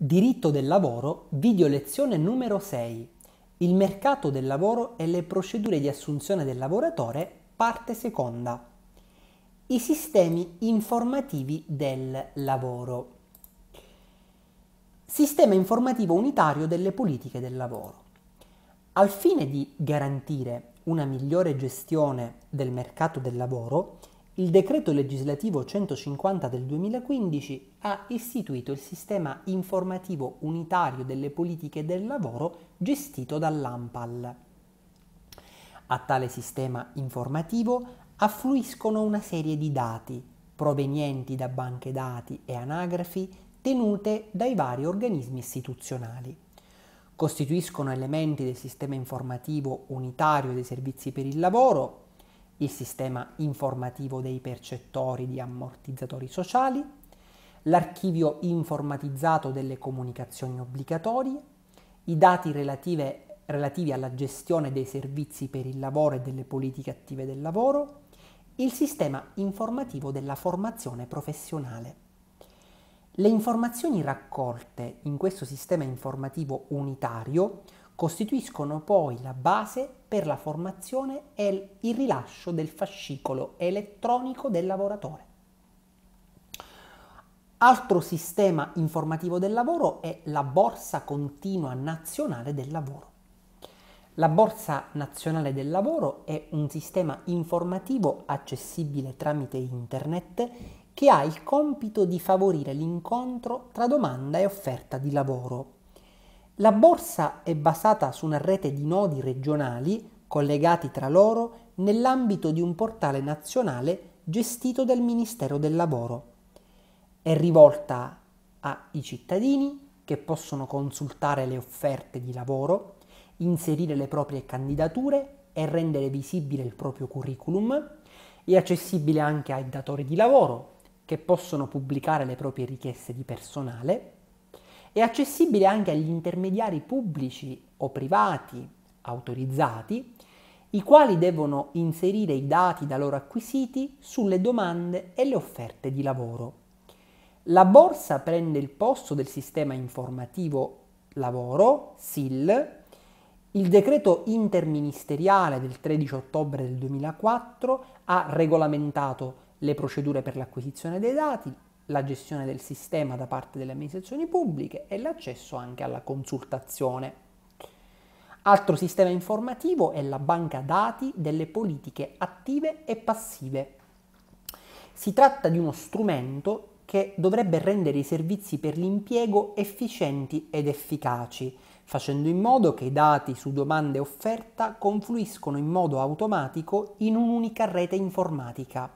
Diritto del lavoro, video lezione numero 6. Il mercato del lavoro e le procedure di assunzione del lavoratore, parte seconda. I sistemi informativi del lavoro. Sistema informativo unitario delle politiche del lavoro. Al fine di garantire una migliore gestione del mercato del lavoro, il decreto legislativo 150 del 2015 ha istituito il sistema informativo unitario delle politiche del lavoro gestito dall'AMPAL. A tale sistema informativo affluiscono una serie di dati provenienti da banche dati e anagrafi tenute dai vari organismi istituzionali. Costituiscono elementi del sistema informativo unitario dei servizi per il lavoro il sistema informativo dei percettori di ammortizzatori sociali, l'archivio informatizzato delle comunicazioni obbligatorie, i dati relative, relativi alla gestione dei servizi per il lavoro e delle politiche attive del lavoro, il sistema informativo della formazione professionale. Le informazioni raccolte in questo sistema informativo unitario costituiscono poi la base per la formazione e il rilascio del fascicolo elettronico del lavoratore. Altro sistema informativo del lavoro è la Borsa Continua Nazionale del Lavoro. La Borsa Nazionale del Lavoro è un sistema informativo accessibile tramite internet che ha il compito di favorire l'incontro tra domanda e offerta di lavoro la borsa è basata su una rete di nodi regionali collegati tra loro nell'ambito di un portale nazionale gestito dal Ministero del Lavoro. È rivolta ai cittadini che possono consultare le offerte di lavoro, inserire le proprie candidature e rendere visibile il proprio curriculum. È accessibile anche ai datori di lavoro che possono pubblicare le proprie richieste di personale è accessibile anche agli intermediari pubblici o privati autorizzati, i quali devono inserire i dati da loro acquisiti sulle domande e le offerte di lavoro. La borsa prende il posto del sistema informativo lavoro, SIL, il decreto interministeriale del 13 ottobre del 2004 ha regolamentato le procedure per l'acquisizione dei dati, la gestione del sistema da parte delle amministrazioni pubbliche e l'accesso anche alla consultazione. Altro sistema informativo è la banca dati delle politiche attive e passive. Si tratta di uno strumento che dovrebbe rendere i servizi per l'impiego efficienti ed efficaci, facendo in modo che i dati su domanda e offerta confluiscono in modo automatico in un'unica rete informatica.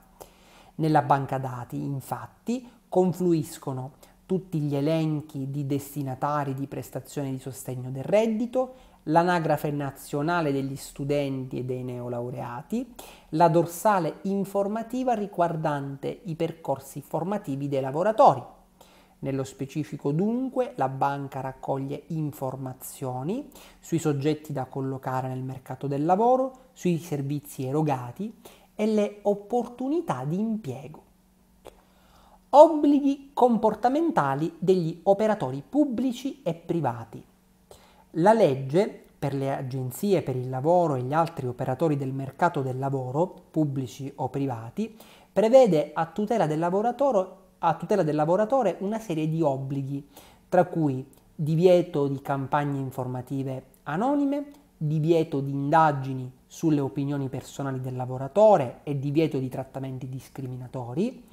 Nella banca dati, infatti, confluiscono tutti gli elenchi di destinatari di prestazioni di sostegno del reddito, l'anagrafe nazionale degli studenti e dei neolaureati, la dorsale informativa riguardante i percorsi formativi dei lavoratori. Nello specifico dunque la banca raccoglie informazioni sui soggetti da collocare nel mercato del lavoro, sui servizi erogati e le opportunità di impiego. Obblighi comportamentali degli operatori pubblici e privati. La legge per le agenzie per il lavoro e gli altri operatori del mercato del lavoro, pubblici o privati, prevede a tutela del lavoratore, tutela del lavoratore una serie di obblighi, tra cui divieto di campagne informative anonime, divieto di indagini sulle opinioni personali del lavoratore e divieto di trattamenti discriminatori,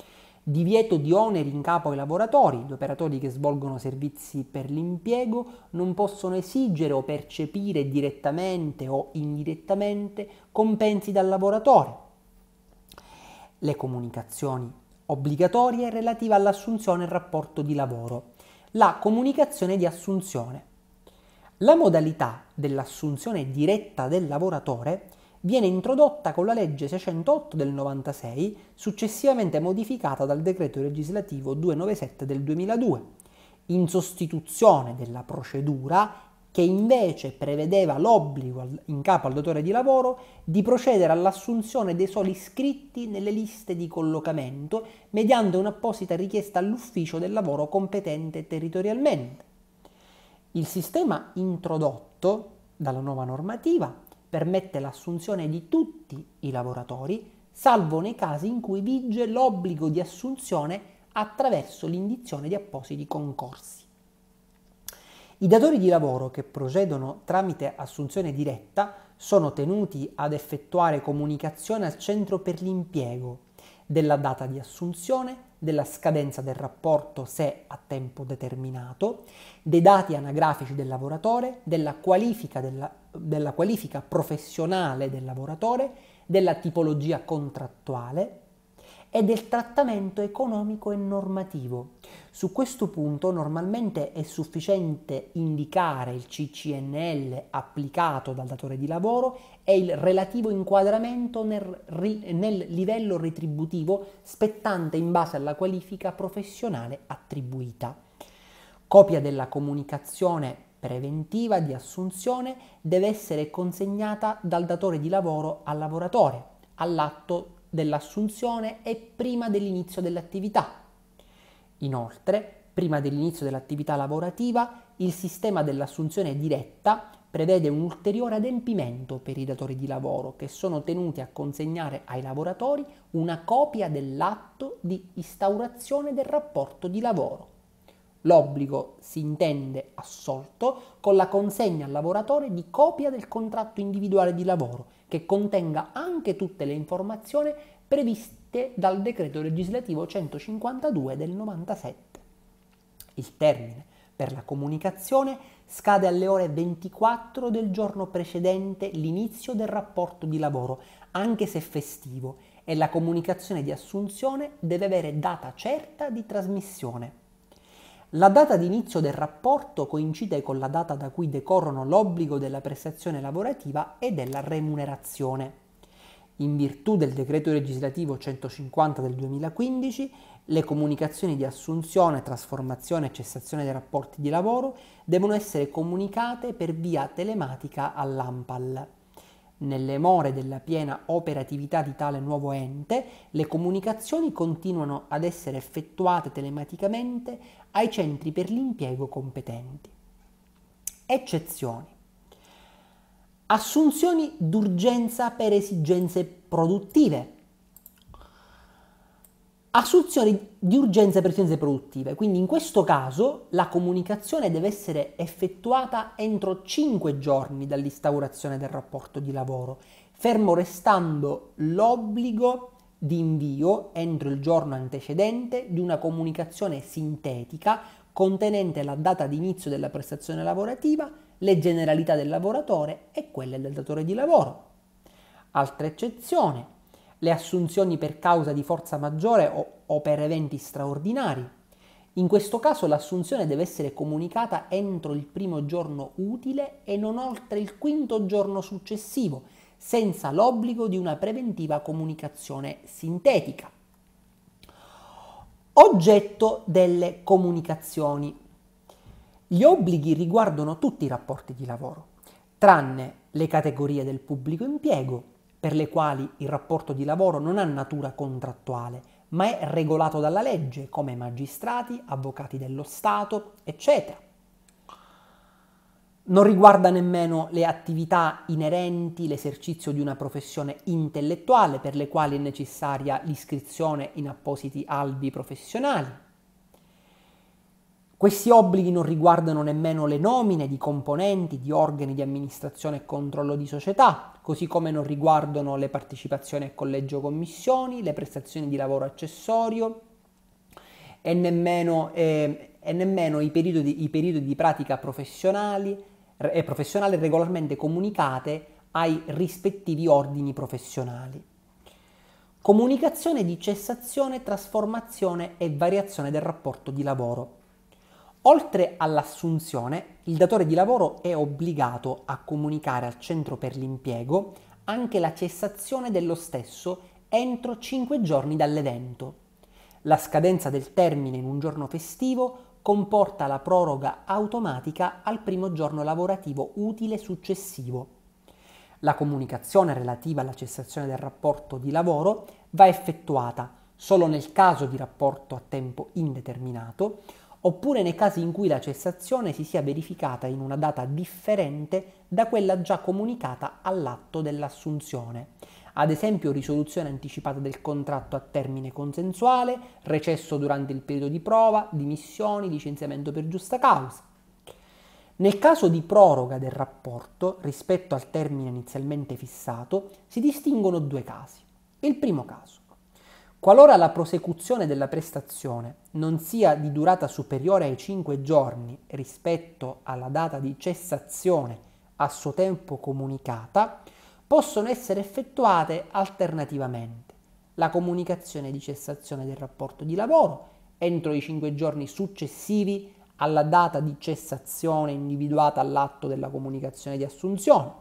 divieto di oneri in capo ai lavoratori, gli operatori che svolgono servizi per l'impiego non possono esigere o percepire direttamente o indirettamente compensi dal lavoratore. Le comunicazioni obbligatorie relative all'assunzione e al rapporto di lavoro. La comunicazione di assunzione. La modalità dell'assunzione diretta del lavoratore viene introdotta con la legge 608 del 96, successivamente modificata dal decreto legislativo 297 del 2002, in sostituzione della procedura che invece prevedeva l'obbligo in capo al datore di lavoro di procedere all'assunzione dei soli iscritti nelle liste di collocamento mediante un'apposita richiesta all'ufficio del lavoro competente territorialmente. Il sistema introdotto dalla nuova normativa permette l'assunzione di tutti i lavoratori, salvo nei casi in cui vige l'obbligo di assunzione attraverso l'indizione di appositi concorsi. I datori di lavoro che procedono tramite assunzione diretta sono tenuti ad effettuare comunicazione al centro per l'impiego della data di assunzione della scadenza del rapporto se a tempo determinato, dei dati anagrafici del lavoratore, della qualifica, della, della qualifica professionale del lavoratore, della tipologia contrattuale, e del trattamento economico e normativo. Su questo punto normalmente è sufficiente indicare il CCNL applicato dal datore di lavoro e il relativo inquadramento nel, nel livello retributivo spettante in base alla qualifica professionale attribuita. Copia della comunicazione preventiva di assunzione deve essere consegnata dal datore di lavoro al lavoratore all'atto dell'assunzione e prima dell'inizio dell'attività. Inoltre, prima dell'inizio dell'attività lavorativa, il sistema dell'assunzione diretta prevede un ulteriore adempimento per i datori di lavoro che sono tenuti a consegnare ai lavoratori una copia dell'atto di instaurazione del rapporto di lavoro. L'obbligo si intende assolto con la consegna al lavoratore di copia del contratto individuale di lavoro che contenga anche tutte le informazioni previste dal decreto legislativo 152 del 97. Il termine per la comunicazione scade alle ore 24 del giorno precedente l'inizio del rapporto di lavoro, anche se festivo, e la comunicazione di assunzione deve avere data certa di trasmissione. La data di inizio del rapporto coincide con la data da cui decorrono l'obbligo della prestazione lavorativa e della remunerazione. In virtù del decreto legislativo 150 del 2015, le comunicazioni di assunzione, trasformazione e cessazione dei rapporti di lavoro devono essere comunicate per via telematica all'AMPAL. Nelle more della piena operatività di tale nuovo ente, le comunicazioni continuano ad essere effettuate telematicamente ai centri per l'impiego competenti. Eccezioni. Assunzioni d'urgenza per esigenze produttive. Assunzioni di urgenza per esigenze produttive. Quindi in questo caso la comunicazione deve essere effettuata entro 5 giorni dall'instaurazione del rapporto di lavoro, fermo restando l'obbligo di invio entro il giorno antecedente di una comunicazione sintetica contenente la data di inizio della prestazione lavorativa, le generalità del lavoratore e quelle del datore di lavoro. Altra eccezione, le assunzioni per causa di forza maggiore o, o per eventi straordinari. In questo caso l'assunzione deve essere comunicata entro il primo giorno utile e non oltre il quinto giorno successivo, senza l'obbligo di una preventiva comunicazione sintetica. Oggetto delle comunicazioni. Gli obblighi riguardano tutti i rapporti di lavoro, tranne le categorie del pubblico impiego, per le quali il rapporto di lavoro non ha natura contrattuale, ma è regolato dalla legge, come magistrati, avvocati dello Stato, eccetera non riguarda nemmeno le attività inerenti l'esercizio di una professione intellettuale per le quali è necessaria l'iscrizione in appositi albi professionali. Questi obblighi non riguardano nemmeno le nomine di componenti di organi di amministrazione e controllo di società, così come non riguardano le partecipazioni a collegio commissioni, le prestazioni di lavoro accessorio e nemmeno, eh, e nemmeno i, periodi, i periodi di pratica professionali, e eh, professionale regolarmente comunicate ai rispettivi ordini professionali. Comunicazione di cessazione, trasformazione e variazione del rapporto di lavoro. Oltre all'assunzione, il datore di lavoro è obbligato a comunicare al centro per l'impiego anche la cessazione dello stesso entro 5 giorni dall'evento. La scadenza del termine in un giorno festivo comporta la proroga automatica al primo giorno lavorativo utile successivo. La comunicazione relativa alla cessazione del rapporto di lavoro va effettuata solo nel caso di rapporto a tempo indeterminato oppure nei casi in cui la cessazione si sia verificata in una data differente da quella già comunicata all'atto dell'assunzione ad esempio risoluzione anticipata del contratto a termine consensuale, recesso durante il periodo di prova, dimissioni, licenziamento per giusta causa. Nel caso di proroga del rapporto rispetto al termine inizialmente fissato, si distinguono due casi. Il primo caso. Qualora la prosecuzione della prestazione non sia di durata superiore ai 5 giorni rispetto alla data di cessazione a suo tempo comunicata, possono essere effettuate alternativamente. La comunicazione di cessazione del rapporto di lavoro entro i 5 giorni successivi alla data di cessazione individuata all'atto della comunicazione di assunzione,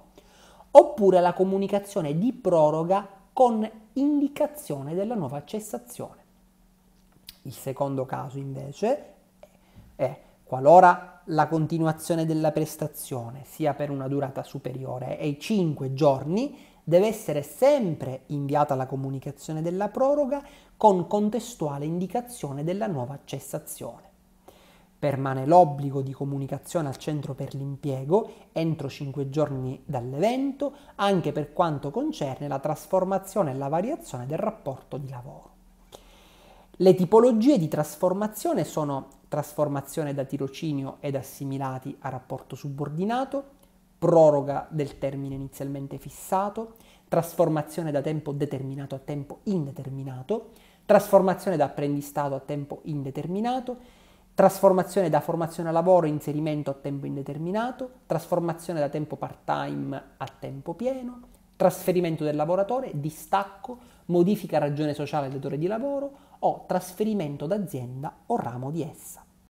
oppure la comunicazione di proroga con indicazione della nuova cessazione. Il secondo caso invece è Qualora la continuazione della prestazione sia per una durata superiore ai 5 giorni, deve essere sempre inviata la comunicazione della proroga con contestuale indicazione della nuova cessazione. Permane l'obbligo di comunicazione al centro per l'impiego entro 5 giorni dall'evento, anche per quanto concerne la trasformazione e la variazione del rapporto di lavoro. Le tipologie di trasformazione sono trasformazione da tirocinio ed assimilati a rapporto subordinato, proroga del termine inizialmente fissato, trasformazione da tempo determinato a tempo indeterminato, trasformazione da apprendistato a tempo indeterminato, trasformazione da formazione a lavoro e inserimento a tempo indeterminato, trasformazione da tempo part-time a tempo pieno, trasferimento del lavoratore, distacco, modifica ragione sociale del datore di lavoro o trasferimento d'azienda o ramo di essa.